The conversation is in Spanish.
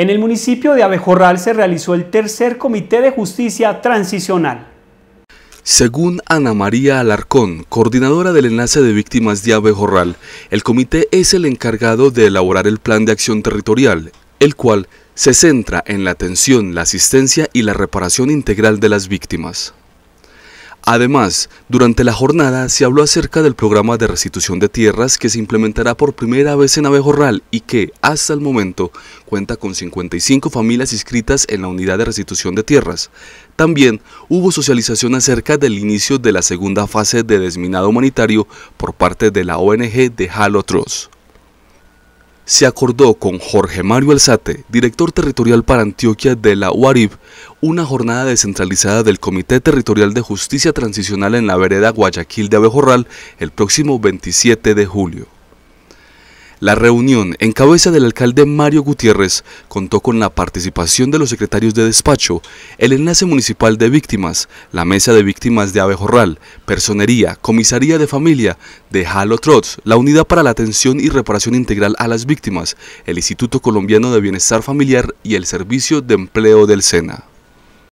En el municipio de Abejorral se realizó el tercer Comité de Justicia Transicional. Según Ana María Alarcón, coordinadora del enlace de víctimas de Abejorral, el comité es el encargado de elaborar el plan de acción territorial, el cual se centra en la atención, la asistencia y la reparación integral de las víctimas. Además, durante la jornada se habló acerca del programa de restitución de tierras que se implementará por primera vez en Abejorral y que, hasta el momento, cuenta con 55 familias inscritas en la unidad de restitución de tierras. También hubo socialización acerca del inicio de la segunda fase de desminado humanitario por parte de la ONG de Halo Trust se acordó con Jorge Mario Alzate, director territorial para Antioquia de la UARIB, una jornada descentralizada del Comité Territorial de Justicia Transicional en la vereda Guayaquil de Abejorral el próximo 27 de julio. La reunión, en cabeza del alcalde Mario Gutiérrez, contó con la participación de los secretarios de despacho, el enlace municipal de víctimas, la mesa de víctimas de Abejorral, personería, comisaría de familia, de Halo Trots, la unidad para la atención y reparación integral a las víctimas, el Instituto Colombiano de Bienestar Familiar y el Servicio de Empleo del SENA.